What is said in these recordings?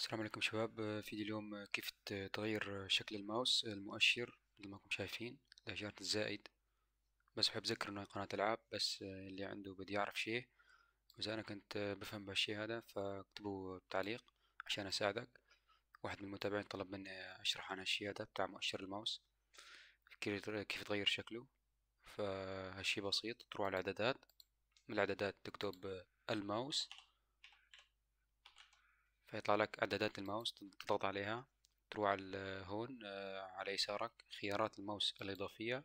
السلام عليكم شباب آه، فيديو اليوم آه، كيف تغير آه، شكل الماوس المؤشر مثل ما راكم شايفين الاشارة الزائد بس بحب اذكر انه قناة العاب بس اللي عنده بدي يعرف شيء واذا انا كنت بفهم بهالشي هذا فاكتبوا بتعليق عشان اساعدك واحد من المتابعين طلب مني اشرح عن هالشي هذا بتاع مؤشر الماوس كيف تغير شكله فهالشي بسيط تروح على الاعدادات من الاعدادات تكتب الماوس فيطلع لك اعدادات الماوس تضغط عليها تروح على هون آه، على يسارك خيارات الماوس الاضافيه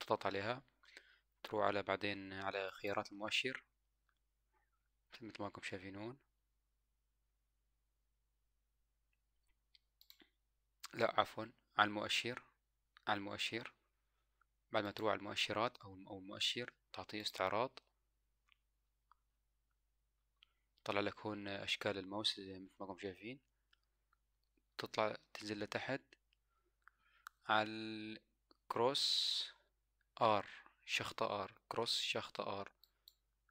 تضغط عليها تروح على بعدين على خيارات المؤشر مثل ما انكم شايفين هون لا عفوا على المؤشر على المؤشر بعد ما تروح على المؤشرات او المؤشر تعطيه استعراض طلع لك هون اشكال الماوس زي ما انتم شايفين تطلع تنزل لتحت على كروس ار شخطة ار كروس شخطة ار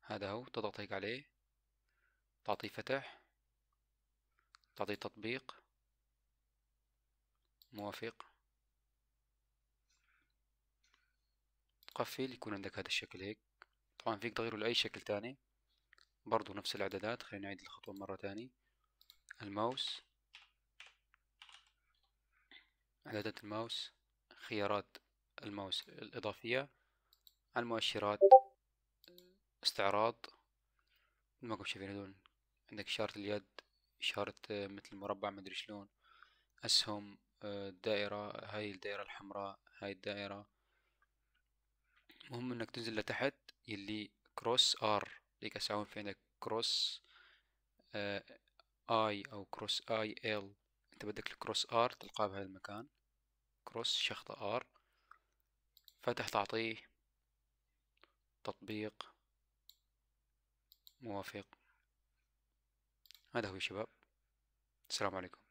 هذا هو تضغط هيك عليه تعطيه فتح تعطيه تطبيق موافق تقفل يكون عندك هذا الشكل هيك طبعا فيك تغيره لأي شكل تاني برضو نفس الاعدادات خلينا نعيد الخطوة مرة تاني الماوس اعدادات الماوس خيارات الماوس الإضافية المؤشرات استعراض ما كنت شايفين هذول عندك إشارة اليد إشارة مثل مربع مدري شلون أسهم الدائرة هاي الدائرة الحمراء هاي الدائرة مهم انك تنزل لتحت يلي كروس ار ليك اسعون في عندك كروس آه، اي او كروس اي ال انت بدك الكروس ار تلقاه بهذا المكان كروس شخطة ار فتح تعطيه تطبيق موافق هذا هو شباب السلام عليكم